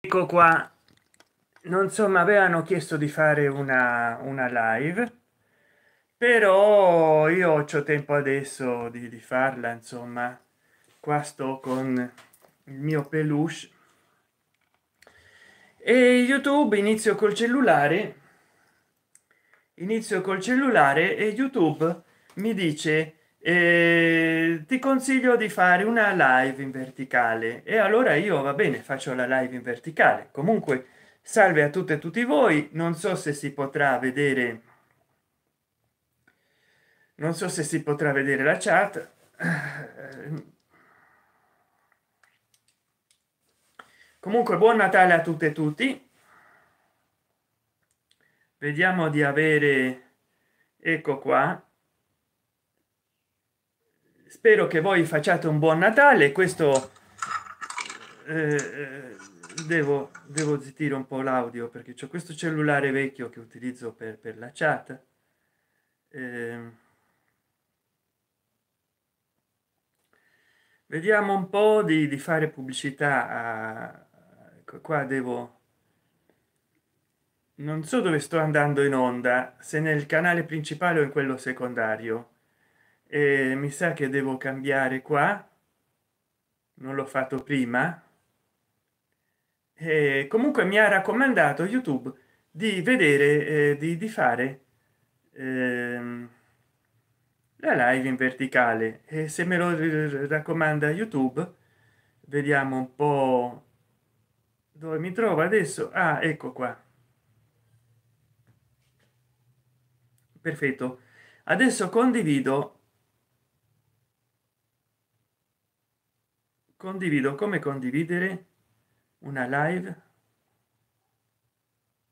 ecco qua non so ma avevano chiesto di fare una, una live però io ho tempo adesso di, di, farla insomma qua sto con il mio peluche e youtube inizio col cellulare inizio col cellulare e youtube mi dice e ti consiglio di fare una live in verticale e allora io va bene faccio la live in verticale comunque salve a tutte e tutti voi non so se si potrà vedere non so se si potrà vedere la chat comunque buon natale a tutte e tutti vediamo di avere ecco qua spero che voi facciate un buon natale questo eh, eh devo devo zittire un po l'audio perché c'è questo cellulare vecchio che utilizzo per, per la chat eh, vediamo un po di, di fare pubblicità a, qua devo non so dove sto andando in onda se nel canale principale o in quello secondario eh, mi sa che devo cambiare qua non l'ho fatto prima eh, comunque mi ha raccomandato youtube di vedere eh, di, di, fare ehm, la live in verticale e se me lo raccomanda youtube vediamo un po dove mi trovo adesso ah ecco qua perfetto adesso condivido condivido come condividere una live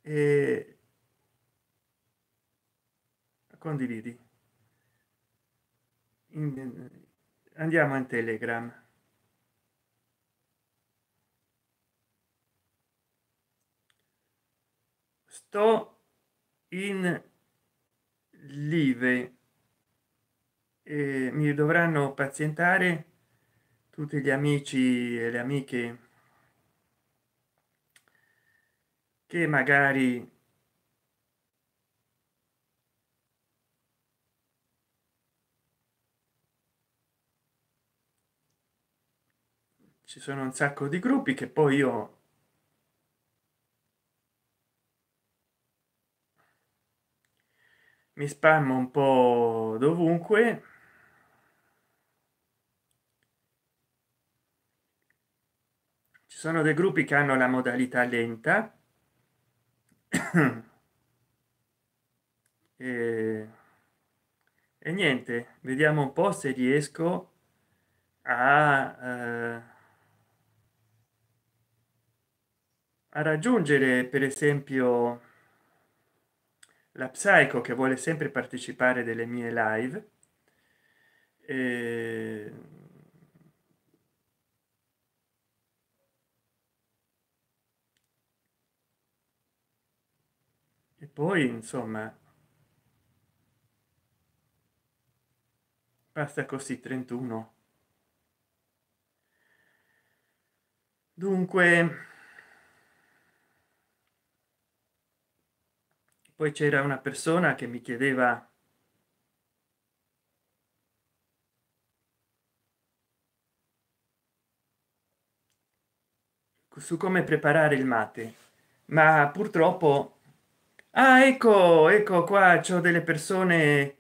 e condividi in, andiamo in telegram sto in live e mi dovranno pazientare tutti gli amici e le amiche che magari ci sono un sacco di gruppi che poi io mi spammo un po' dovunque sono dei gruppi che hanno la modalità lenta e, e, niente vediamo un po se riesco a, eh, a raggiungere per esempio la psycho che vuole sempre partecipare delle mie live eh, poi insomma basta così 31 dunque poi c'era una persona che mi chiedeva su come preparare il mate ma purtroppo Ah, ecco, ecco qua c'ho delle persone,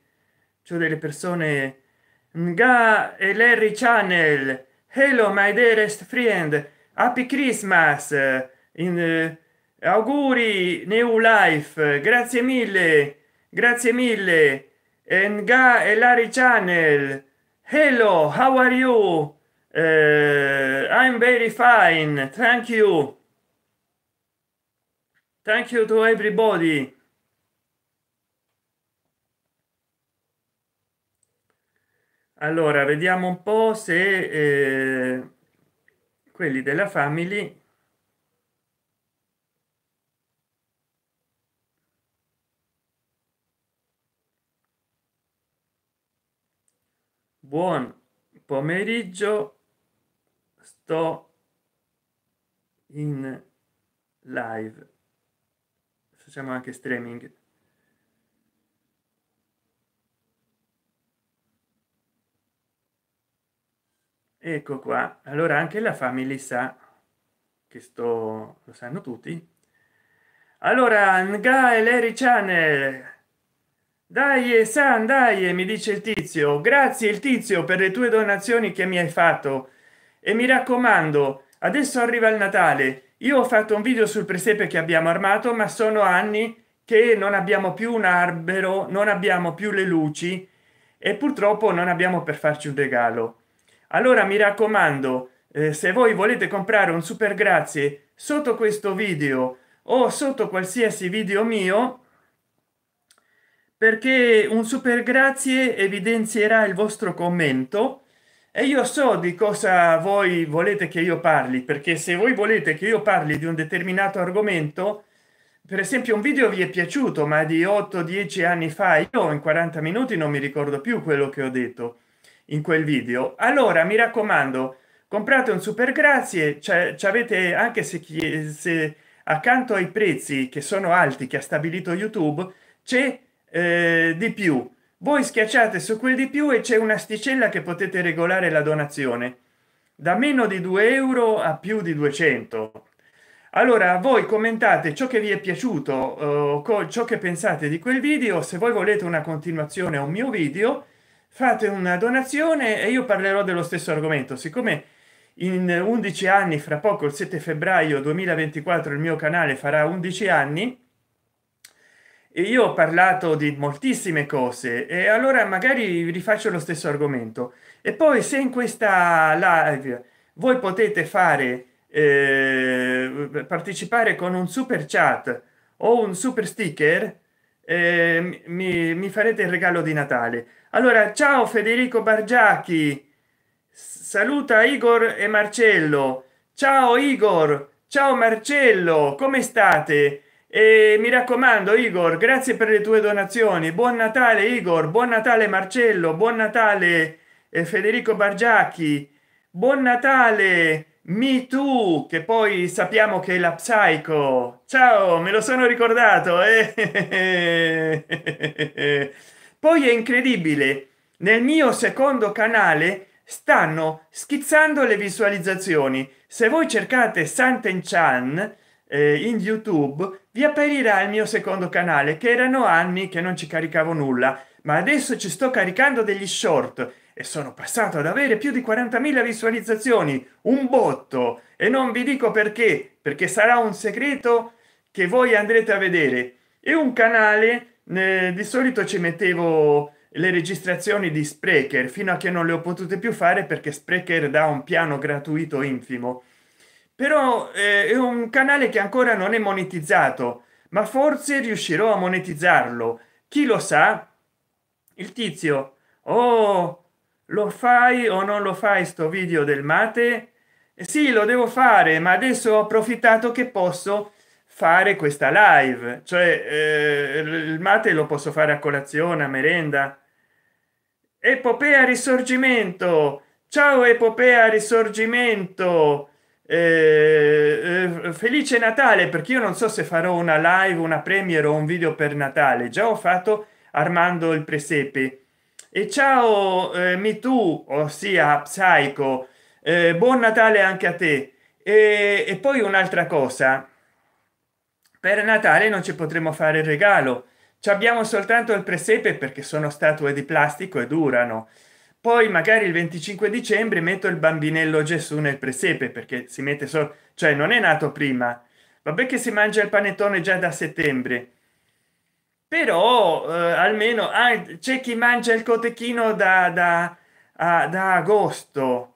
c'ho delle persone. ga e Larry Channel. Hello, my dearest friend. Happy Christmas. In, uh, auguri, New Life. Grazie mille. Grazie mille. ga e Larry Channel. Hello, how are you? Uh, I'm very fine. Thank you thank you to everybody allora vediamo un po se eh, quelli della family buon pomeriggio sto in live facciamo anche streaming ecco qua allora anche la family sa che sto lo sanno tutti allora nga e larry channel dai e san dai mi dice il tizio grazie il tizio per le tue donazioni che mi hai fatto e mi raccomando adesso arriva il natale io ho fatto un video sul presepe che abbiamo armato ma sono anni che non abbiamo più un albero non abbiamo più le luci e purtroppo non abbiamo per farci un regalo allora mi raccomando eh, se voi volete comprare un super grazie sotto questo video o sotto qualsiasi video mio perché un super grazie evidenzierà il vostro commento e io so di cosa voi volete che io parli perché se voi volete che io parli di un determinato argomento per esempio un video vi è piaciuto ma di 8 10 anni fa io in 40 minuti non mi ricordo più quello che ho detto in quel video allora mi raccomando comprate un super grazie ci avete anche se, se accanto ai prezzi che sono alti che ha stabilito youtube c'è eh, di più voi schiacciate su quel di più e c'è un'asticella che potete regolare la donazione da meno di 2 euro a più di 200 allora voi commentate ciò che vi è piaciuto eh, ciò che pensate di quel video se voi volete una continuazione a un mio video fate una donazione e io parlerò dello stesso argomento siccome in 11 anni fra poco il 7 febbraio 2024 il mio canale farà 11 anni io ho parlato di moltissime cose e allora magari rifaccio lo stesso argomento e poi se in questa live voi potete fare eh, partecipare con un super chat o un super sticker eh, mi, mi, farete il regalo di natale allora ciao federico bargiacchi saluta igor e marcello ciao igor ciao marcello come state e mi raccomando igor grazie per le tue donazioni buon natale igor buon natale marcello buon natale eh, federico bargiacchi buon natale me too che poi sappiamo che è la psycho ciao me lo sono ricordato eh? poi è incredibile nel mio secondo canale stanno schizzando le visualizzazioni se voi cercate santen chan eh, in youtube vi apparirà il mio secondo canale che erano anni che non ci caricavo nulla ma adesso ci sto caricando degli short e sono passato ad avere più di 40.000 visualizzazioni un botto e non vi dico perché perché sarà un segreto che voi andrete a vedere e un canale eh, di solito ci mettevo le registrazioni di Sprecher fino a che non le ho potute più fare perché Sprecher da un piano gratuito infimo però eh, è un canale che ancora non è monetizzato ma forse riuscirò a monetizzarlo chi lo sa il tizio oh lo fai o non lo fai sto video del mate eh, sì lo devo fare ma adesso ho approfittato che posso fare questa live cioè eh, il mate lo posso fare a colazione a merenda epopea risorgimento ciao epopea risorgimento eh, eh, felice Natale perché io non so se farò una live, una premiere o un video per Natale. Già ho fatto Armando il presepe. E ciao eh, mi tu, ossia Psycho. Eh, buon Natale anche a te. E, e poi un'altra cosa. Per Natale non ci potremo fare il regalo. Ci abbiamo soltanto il presepe perché sono statue di plastico e durano poi magari il 25 dicembre metto il bambinello Gesù nel presepe perché si mette solo cioè non è nato prima vabbè che si mangia il panettone già da settembre però eh, almeno ah, c'è chi mangia il cotechino da, da, a, da agosto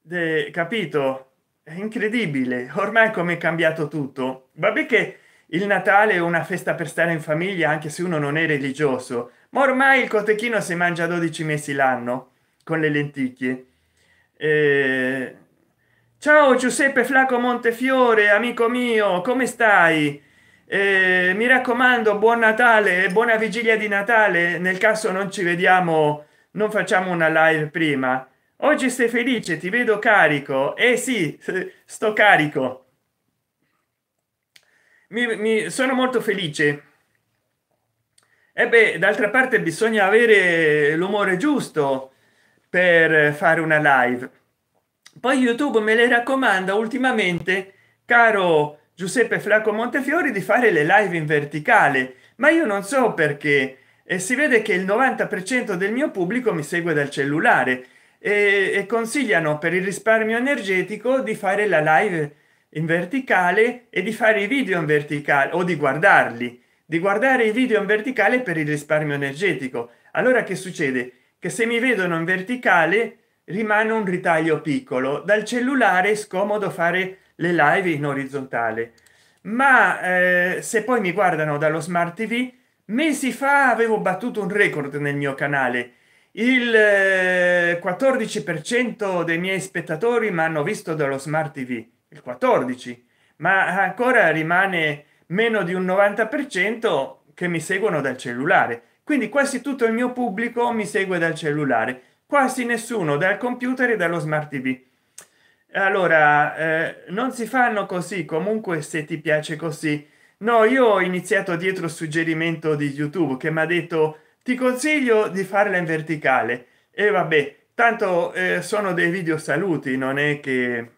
De, capito è incredibile ormai come è cambiato tutto vabbè che il natale è una festa per stare in famiglia anche se uno non è religioso ma ormai il cotechino si mangia 12 mesi l'anno con le lenticchie eh... ciao giuseppe flaco montefiore amico mio come stai eh, mi raccomando buon natale e buona vigilia di natale nel caso non ci vediamo non facciamo una live prima oggi sei felice ti vedo carico e eh sì sto carico mi, mi sono molto felice e eh beh d'altra parte bisogna avere l'umore giusto per fare una live poi youtube me le raccomanda ultimamente caro giuseppe flacco montefiori di fare le live in verticale ma io non so perché e si vede che il 90 per cento del mio pubblico mi segue dal cellulare e, e, consigliano per il risparmio energetico di fare la live in verticale e di fare i video in verticale o di guardarli di guardare i video in verticale per il risparmio energetico allora che succede che se mi vedono in verticale rimane un ritaglio piccolo dal cellulare scomodo fare le live in orizzontale ma eh, se poi mi guardano dallo smart tv mesi fa avevo battuto un record nel mio canale il 14 eh, per cento dei miei spettatori mi hanno visto dallo smart tv il 14 ma ancora rimane meno di un 90% che mi seguono dal cellulare quindi quasi tutto il mio pubblico mi segue dal cellulare quasi nessuno dal computer e dallo smart tv allora eh, non si fanno così comunque se ti piace così no io ho iniziato dietro suggerimento di youtube che mi ha detto ti consiglio di farla in verticale e vabbè tanto eh, sono dei video saluti non è che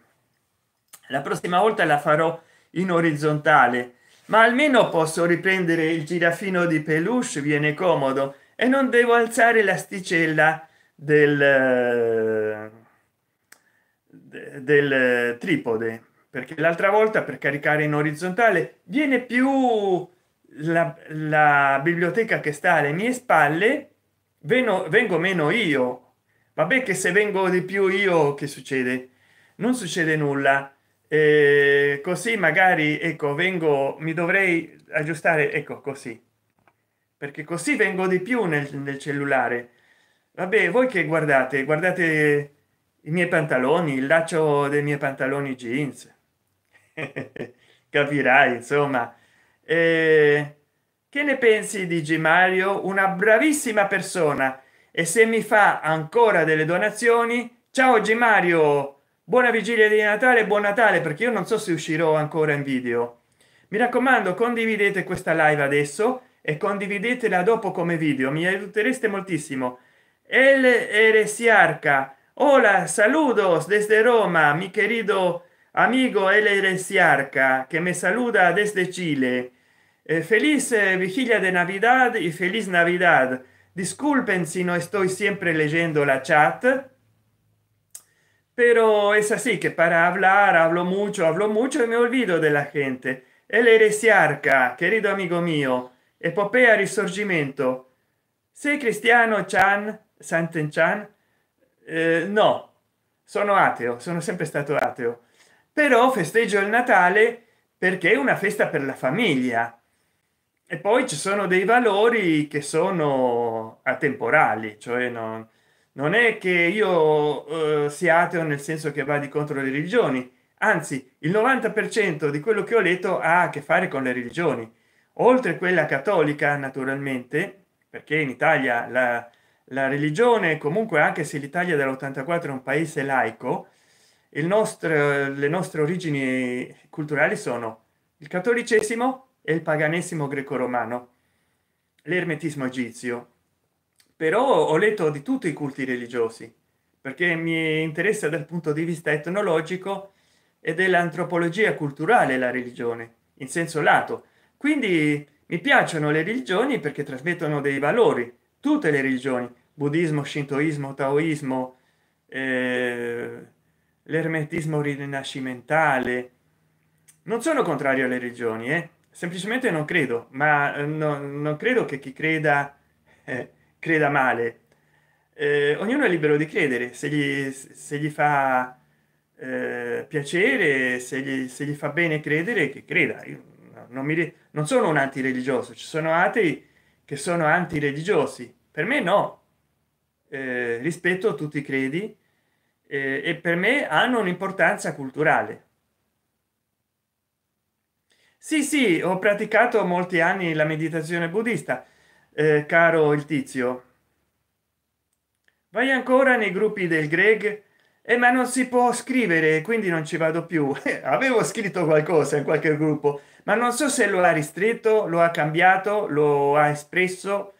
la prossima volta la farò in orizzontale ma almeno posso riprendere il girafino di peluche viene comodo e non devo alzare l'asticella del del tripode perché l'altra volta per caricare in orizzontale viene più la, la biblioteca che sta alle mie spalle vengo, vengo meno io vabbè che se vengo di più io che succede non succede nulla e così magari ecco vengo mi dovrei aggiustare ecco così perché così vengo di più nel, nel cellulare vabbè voi che guardate guardate i miei pantaloni il laccio dei miei pantaloni jeans capirai insomma e che ne pensi di G Mario una bravissima persona e se mi fa ancora delle donazioni ciao G Mario buona vigilia di natale buon natale perché io non so se uscirò ancora in video mi raccomando condividete questa live adesso e condividetela dopo come video mi aiutereste moltissimo el eresiarca hola saludos desde roma mi querido amigo el eresiarca che me saluda desde chile eh, feliz eh, vigilia de navidad y feliz navidad disculpen si no estoy siempre leyendo la chat pero es así que para hablar hablo mucho, hablo mucho y me olvido de la gente. El heresiarca, querido amigo mío, epopea risorgimento. ¿Sei cristiano, Chan, Santen Chan? Eh, no, sono ateo, sono sempre stato ateo. Però festeggio il Natale perché è una festa per la famiglia. E poi ci sono dei valori che sono atemporali, cioè non non è che io eh, sia ateo nel senso che va di contro le religioni anzi il 90 per cento di quello che ho letto ha a che fare con le religioni oltre quella cattolica naturalmente perché in italia la, la religione comunque anche se l'italia dell'84 è un paese laico il nostro le nostre origini culturali sono il cattolicesimo e il paganesimo greco-romano l'ermetismo egizio però ho letto di tutti i culti religiosi perché mi interessa dal punto di vista etnologico e dell'antropologia culturale la religione in senso lato quindi mi piacciono le religioni perché trasmettono dei valori tutte le religioni buddismo shintoismo taoismo eh, l'ermetismo rinascimentale non sono contrario alle religioni eh? semplicemente non credo ma eh, no, non credo che chi creda eh, creda male eh, ognuno è libero di credere se gli, se gli fa eh, piacere se gli, se gli, fa bene credere che creda io non, mi, non sono un antireligioso ci sono atei che sono antireligiosi per me no eh, rispetto a tutti i credi eh, e per me hanno un'importanza culturale sì sì ho praticato molti anni la meditazione buddista eh, caro il tizio vai ancora nei gruppi del greg eh, ma non si può scrivere quindi non ci vado più avevo scritto qualcosa in qualche gruppo ma non so se lo ha ristretto lo ha cambiato lo ha espresso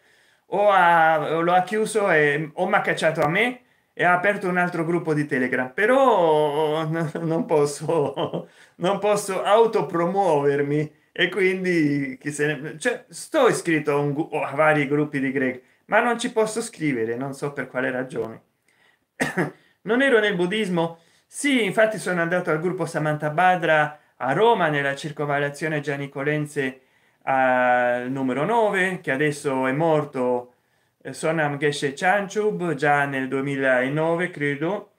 o, ha, lo ha chiuso e, o mi ha cacciato a me e ha aperto un altro gruppo di telegram però non posso non posso autopromuovermi e quindi chi se ne... cioè, sto iscritto a, un... a, vari gruppi di Greg, ma non ci posso scrivere, non so per quale ragione. non ero nel buddismo? Sì, infatti sono andato al gruppo Samantha Badra a Roma nella circonvallazione colenze al numero 9 che adesso è morto eh, Sonam Geshe Chanchub già nel 2009 credo.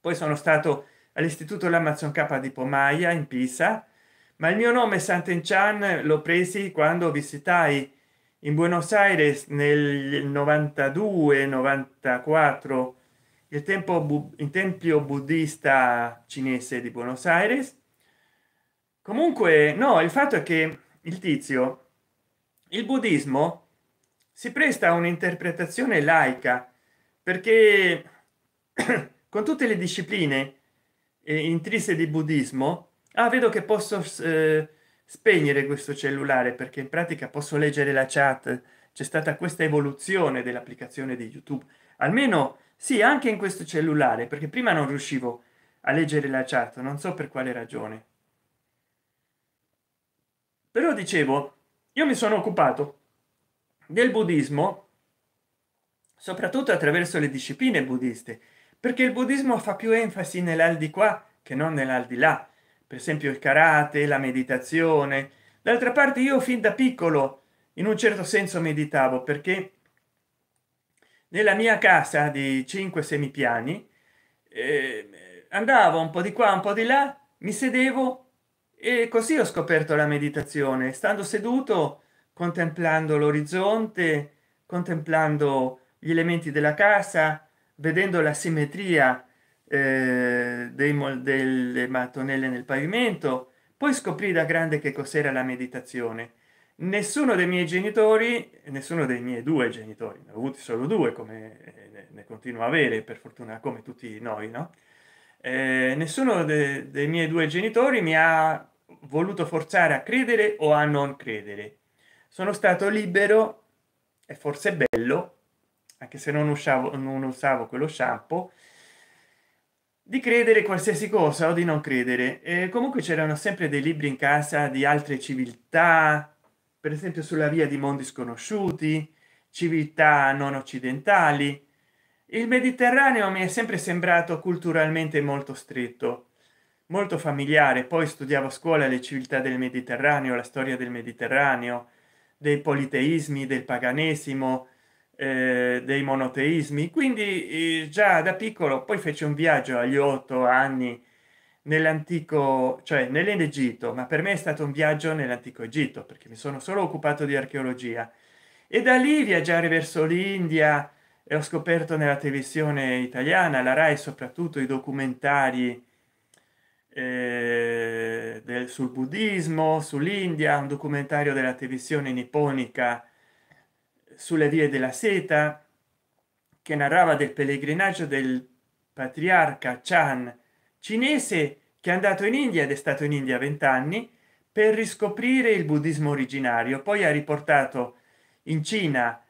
Poi sono stato all'istituto L'Amazon K di Pomaia in Pisa ma il mio nome Santen Chan lo presi quando visitai in Buenos Aires nel 92 94 il tempo in tempio buddista cinese di Buenos Aires. Comunque, no, il fatto è che il tizio, il buddismo si presta a un'interpretazione laica perché con tutte le discipline eh, intrise di buddismo ah vedo che posso eh, spegnere questo cellulare perché in pratica posso leggere la chat c'è stata questa evoluzione dell'applicazione di youtube almeno sì anche in questo cellulare perché prima non riuscivo a leggere la chat non so per quale ragione però dicevo io mi sono occupato del buddismo soprattutto attraverso le discipline buddiste perché il buddismo fa più enfasi nell'al di qua che non nell'al di là per esempio il karate la meditazione d'altra parte io fin da piccolo in un certo senso meditavo perché nella mia casa di 5 semipiani eh, andavo un po di qua un po di là mi sedevo e così ho scoperto la meditazione stando seduto contemplando l'orizzonte contemplando gli elementi della casa vedendo la simmetria eh, dei, delle mattonelle nel pavimento poi scoprì da grande che cos'era la meditazione nessuno dei miei genitori nessuno dei miei due genitori ne ho avuti solo due come eh, ne, ne continuo a avere per fortuna come tutti noi no eh, nessuno de, dei miei due genitori mi ha voluto forzare a credere o a non credere sono stato libero e forse bello anche se non usavo non usavo quello shampoo di credere qualsiasi cosa o di non credere e comunque c'erano sempre dei libri in casa di altre civiltà per esempio sulla via di mondi sconosciuti civiltà non occidentali il mediterraneo mi è sempre sembrato culturalmente molto stretto molto familiare poi studiavo a scuola le civiltà del mediterraneo la storia del mediterraneo dei politeismi del paganesimo eh, dei monoteismi. Quindi eh, già da piccolo poi fece un viaggio agli otto anni nell'antico, cioè nell'Egitto, ma per me è stato un viaggio nell'antico Egitto perché mi sono solo occupato di archeologia e da lì viaggiare verso l'India e ho scoperto nella televisione italiana, la RAI soprattutto i documentari eh, del, sul buddismo, sull'India, un documentario della televisione nipponica sulle vie della seta che narrava del pellegrinaggio del patriarca chan cinese che è andato in india ed è stato in india vent'anni per riscoprire il buddismo originario poi ha riportato in cina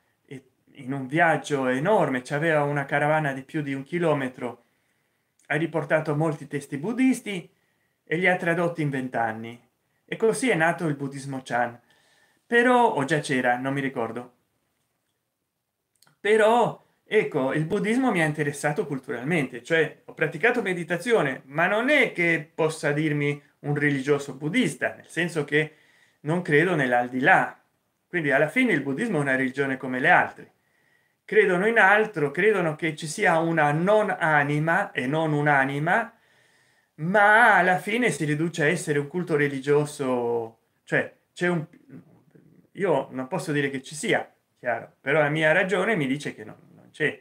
in un viaggio enorme ci aveva una caravana di più di un chilometro ha riportato molti testi buddisti e li ha tradotti in vent'anni e così è nato il buddismo chan però o già c'era non mi ricordo però ecco il buddismo mi ha interessato culturalmente cioè ho praticato meditazione ma non è che possa dirmi un religioso buddista nel senso che non credo nell'aldilà quindi alla fine il buddismo è una religione come le altre credono in altro credono che ci sia una non anima e non un'anima ma alla fine si riduce a essere un culto religioso cioè c'è un io non posso dire che ci sia chiaro però la mia ragione mi dice che no, non c'è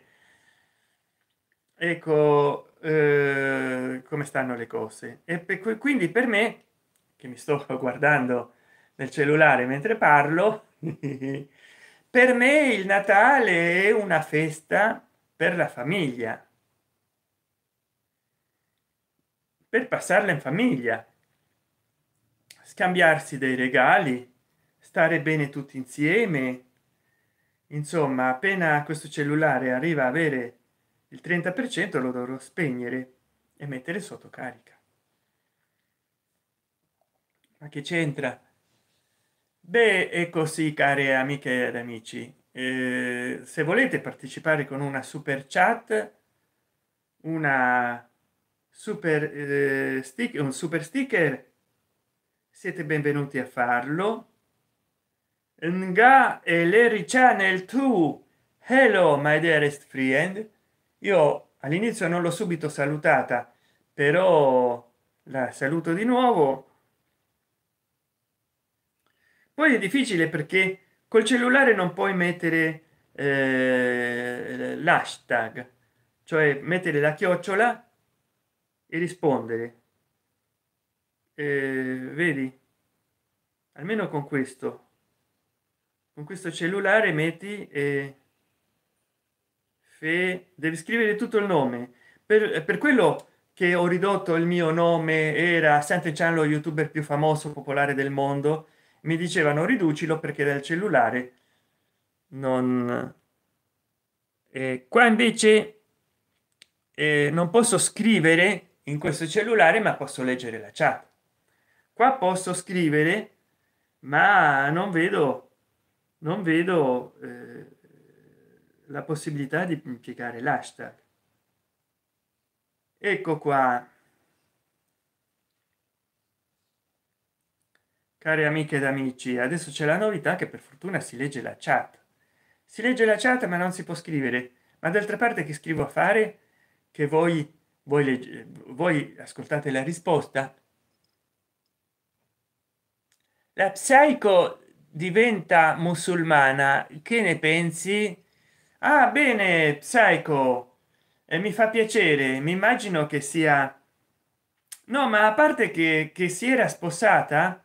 ecco eh, come stanno le cose e per, quindi per me che mi sto guardando nel cellulare mentre parlo per me il natale è una festa per la famiglia per passarla in famiglia scambiarsi dei regali stare bene tutti insieme insomma appena questo cellulare arriva a avere il 30 per cento lo dovrò spegnere e mettere sotto carica ma che c'entra beh è così ecco care amiche ed amici eh, se volete partecipare con una super chat una super eh, stick un super sticker siete benvenuti a farlo nga Larry Channel 2 hello my dearest friend io all'inizio non l'ho subito salutata però la saluto di nuovo poi è difficile perché col cellulare non puoi mettere eh, l'hashtag cioè mettere la chiocciola e rispondere eh, vedi almeno con questo con questo cellulare metti e eh, fe devi scrivere tutto il nome per, eh, per quello che ho ridotto il mio nome era Sant'Enchan lo youtuber più famoso popolare del mondo mi dicevano riducilo perché dal cellulare non eh, qua invece eh, non posso scrivere in questo cellulare ma posso leggere la chat qua posso scrivere ma non vedo non vedo eh, la possibilità di impiegare l'hashtag ecco qua cari amiche ed amici adesso c'è la novità che per fortuna si legge la chat si legge la chat ma non si può scrivere ma d'altra parte che scrivo a fare che voi voi legge, voi ascoltate la risposta la psycho diventa musulmana che ne pensi ah bene psycho e mi fa piacere mi immagino che sia no ma a parte che, che si era sposata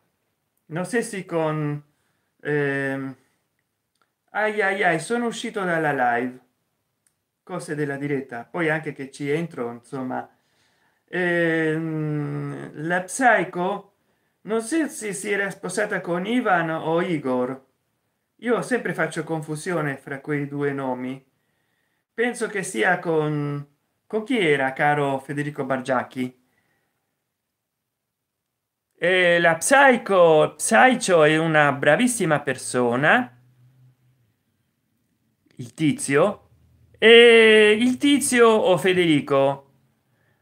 non so se con ehm... ai ai ai sono uscito dalla live cose della diretta poi anche che ci entro insomma ehm, la psycho non so se si era sposata con ivan o igor io sempre faccio confusione fra quei due nomi penso che sia con con chi era caro federico bargiacchi e la psycho psycho è una bravissima persona il tizio e il tizio o federico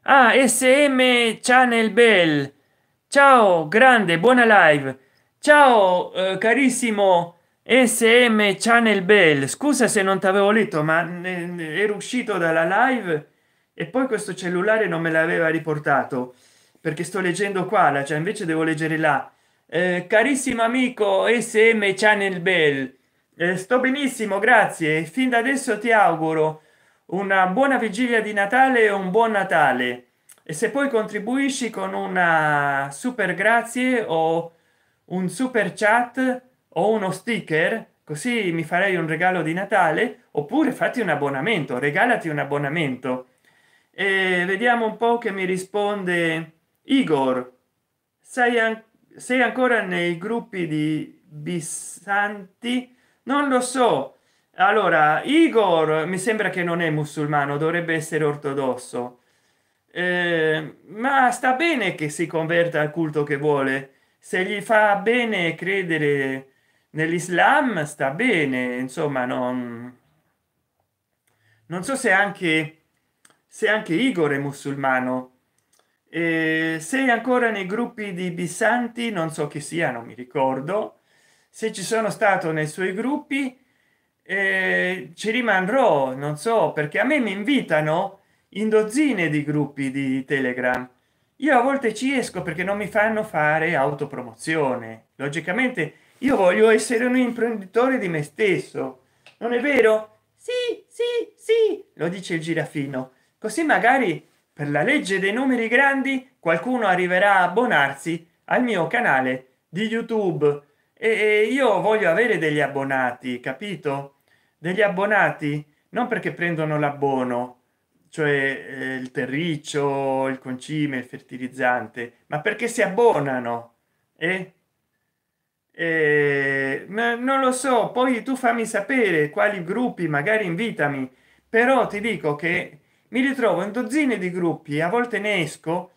a ah, sm channel bell ciao grande buona live ciao eh, carissimo sm channel bell scusa se non t'avevo letto ma mm, eh, ero uscito dalla live e poi questo cellulare non me l'aveva riportato perché sto leggendo qua la cioè invece devo leggere là eh, carissimo amico sm channel bell eh, sto benissimo grazie fin da adesso ti auguro una buona vigilia di natale e un buon natale e se poi contribuisci con una super grazie o un super chat o uno sticker così mi farei un regalo di natale oppure fatti un abbonamento regalati un abbonamento e vediamo un po che mi risponde igor sei, an sei ancora nei gruppi di bisanti non lo so allora igor mi sembra che non è musulmano dovrebbe essere ortodosso eh, ma sta bene che si converta al culto che vuole se gli fa bene credere nell'islam sta bene insomma non non so se anche se anche igor è musulmano eh, sei ancora nei gruppi di bisanti non so chi sia non mi ricordo se ci sono stato nei suoi gruppi eh, ci rimarrò non so perché a me mi invitano a in dozzine di gruppi di telegram io a volte ci esco perché non mi fanno fare autopromozione logicamente io voglio essere un imprenditore di me stesso non è vero sì sì sì lo dice il girafino così magari per la legge dei numeri grandi qualcuno arriverà a abbonarsi al mio canale di youtube e io voglio avere degli abbonati capito degli abbonati non perché prendono l'abbono cioè eh, il terriccio, il concime, il fertilizzante, ma perché si abbonano? Eh? Eh, non lo so, poi tu fammi sapere quali gruppi, magari invitami, però ti dico che mi ritrovo in dozzine di gruppi, a volte ne esco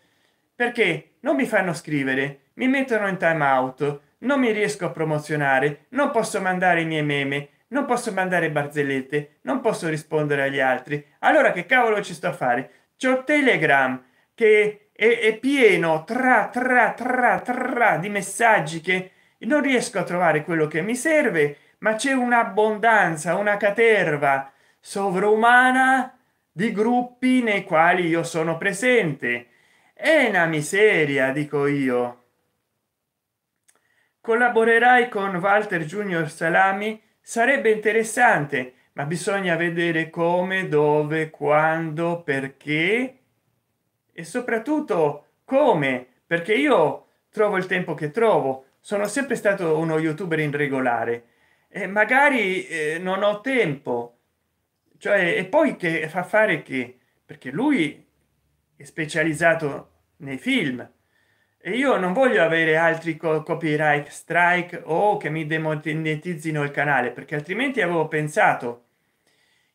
perché non mi fanno scrivere, mi mettono in time out, non mi riesco a promozionare, non posso mandare i miei meme, non posso mandare barzellette non posso rispondere agli altri allora che cavolo ci sto a fare c'ho telegram che è, è pieno tra tra tra tra di messaggi che non riesco a trovare quello che mi serve ma c'è un'abbondanza una caterva sovrumana di gruppi nei quali io sono presente è una miseria dico io collaborerai con walter junior salami sarebbe interessante ma bisogna vedere come dove quando perché e soprattutto come perché io trovo il tempo che trovo sono sempre stato uno youtuber in regolare e magari eh, non ho tempo cioè e poi che fa fare che perché lui è specializzato nei film e io non voglio avere altri copyright strike o che mi demonetizzino il canale perché altrimenti avevo pensato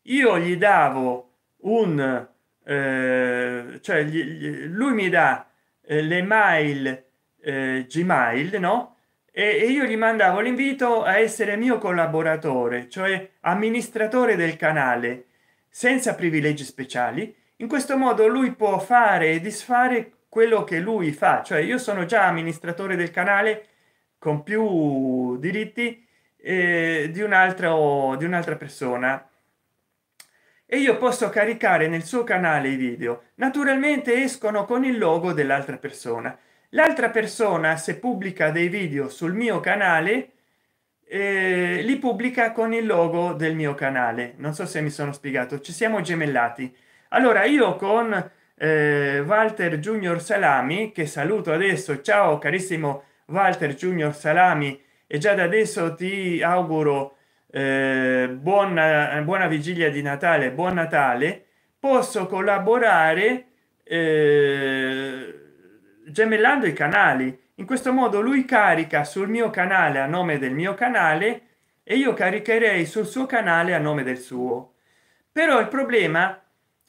io gli davo un eh, cioè gli, lui mi dà eh, le mail eh, gmail no e, e io gli mandavo l'invito a essere mio collaboratore cioè amministratore del canale senza privilegi speciali in questo modo lui può fare e disfare quello che lui fa cioè io sono già amministratore del canale con più diritti eh, di un'altra o di un'altra persona e io posso caricare nel suo canale i video naturalmente escono con il logo dell'altra persona l'altra persona se pubblica dei video sul mio canale eh, li pubblica con il logo del mio canale non so se mi sono spiegato ci siamo gemellati allora io con eh, walter junior salami che saluto adesso ciao carissimo walter junior salami e già da adesso ti auguro eh, buona buona vigilia di natale buon natale posso collaborare eh, gemellando i canali in questo modo lui carica sul mio canale a nome del mio canale e io caricherei sul suo canale a nome del suo però il problema è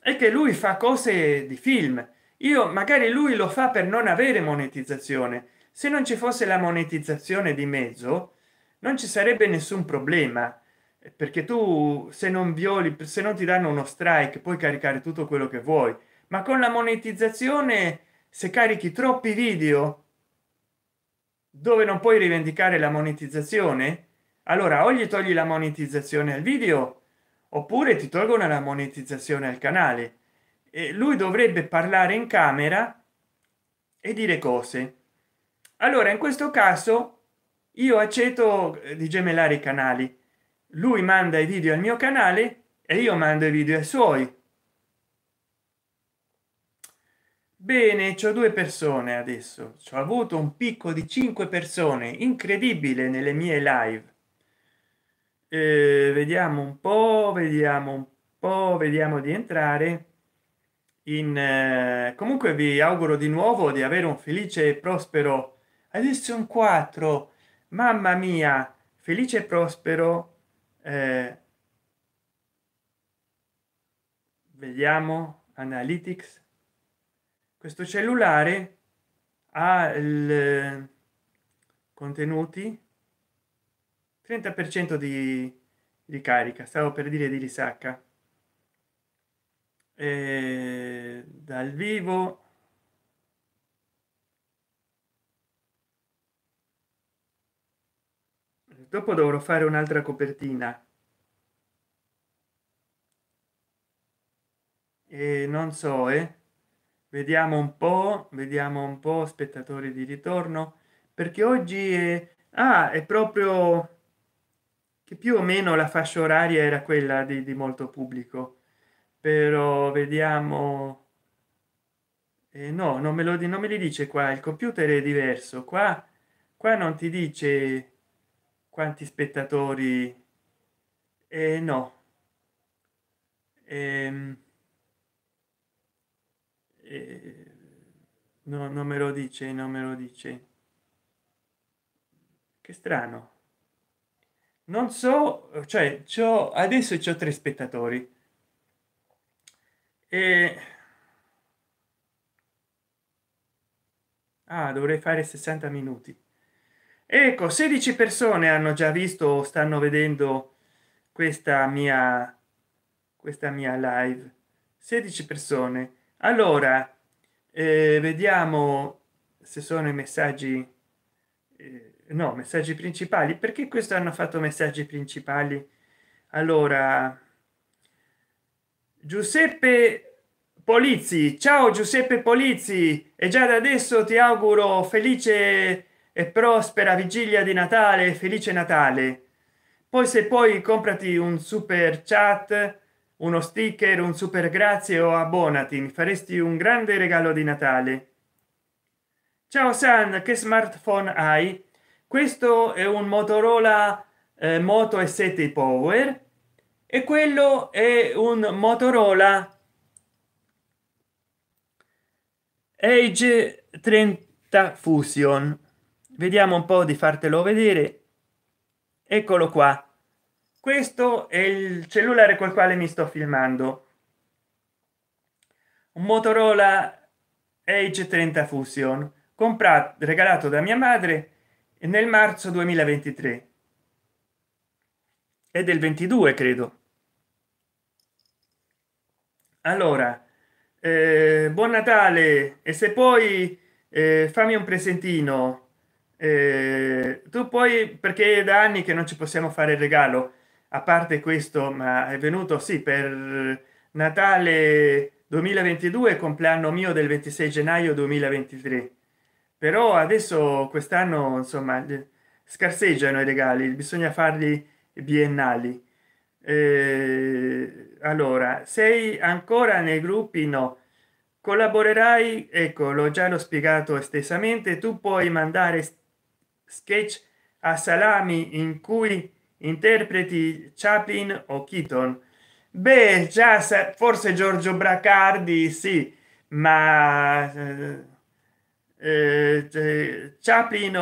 è che lui fa cose di film io magari lui lo fa per non avere monetizzazione se non ci fosse la monetizzazione di mezzo non ci sarebbe nessun problema perché tu se non violi se non ti danno uno strike puoi caricare tutto quello che vuoi ma con la monetizzazione se carichi troppi video dove non puoi rivendicare la monetizzazione allora o gli togli la monetizzazione al video oppure ti tolgono la monetizzazione al canale e lui dovrebbe parlare in camera e dire cose allora in questo caso io accetto eh, di gemellare i canali lui manda i video al mio canale e io mando i video ai suoi bene c'ho due persone adesso ho avuto un picco di cinque persone incredibile nelle mie live eh, vediamo un po vediamo un po vediamo di entrare in eh, comunque vi auguro di nuovo di avere un felice e prospero edition 4 mamma mia felice e prospero eh, vediamo analytics questo cellulare ha il eh, contenuti 30% di ricarica, stavo per dire di risacca. E dal vivo dopo dovrò fare un'altra copertina e non so eh vediamo un po vediamo un po spettatori di ritorno perché oggi è ah è proprio che più o meno la fascia oraria era quella di, di molto pubblico però vediamo eh, no non me lo di non me li dice qua il computer è diverso qua qua non ti dice quanti spettatori eh, no ehm, eh, no non me lo dice non me lo dice che strano non so cioè ciò adesso c'ho tre spettatori e ah, dovrei fare 60 minuti ecco 16 persone hanno già visto stanno vedendo questa mia questa mia live 16 persone allora eh, vediamo se sono i messaggi eh, no messaggi principali perché questo hanno fatto messaggi principali allora giuseppe polizzi ciao giuseppe polizzi e già da adesso ti auguro felice e prospera vigilia di natale felice natale poi se poi comprati un super chat uno sticker un super grazie o abbonati mi faresti un grande regalo di natale ciao san che smartphone hai questo è un motorola eh, moto e 7 power e quello è un motorola age 30 fusion vediamo un po di fartelo vedere eccolo qua questo è il cellulare col quale mi sto filmando un motorola age 30 fusion comprato regalato da mia madre nel marzo 2023 è del 22 credo allora eh, buon natale e se poi eh, fammi un presentino eh, tu poi perché da anni che non ci possiamo fare il regalo a parte questo ma è venuto sì per natale 2022 compleanno mio del 26 gennaio 2023 però adesso quest'anno insomma scarseggiano i regali bisogna farli biennali eh, allora sei ancora nei gruppi no collaborerai ecco l'ho già l'ho spiegato estesamente tu puoi mandare sketch a salami in cui interpreti chaplin o keaton beh già forse giorgio bracardi sì ma eh, eh, Chaplin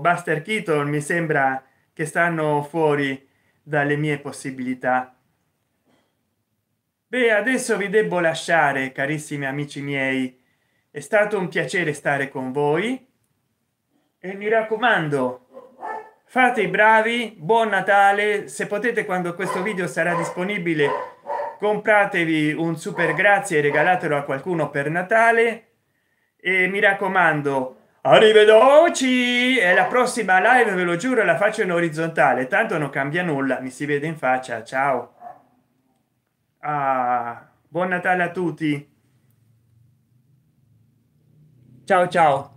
Buster Keaton mi sembra che stanno fuori dalle mie possibilità beh adesso vi devo lasciare carissimi amici miei è stato un piacere stare con voi e mi raccomando fate i bravi buon natale se potete quando questo video sarà disponibile compratevi un super grazie e regalatelo a qualcuno per natale e mi raccomando arrivederci e la prossima live ve lo giuro la faccio in orizzontale tanto non cambia nulla mi si vede in faccia ciao ah, buon natale a tutti ciao ciao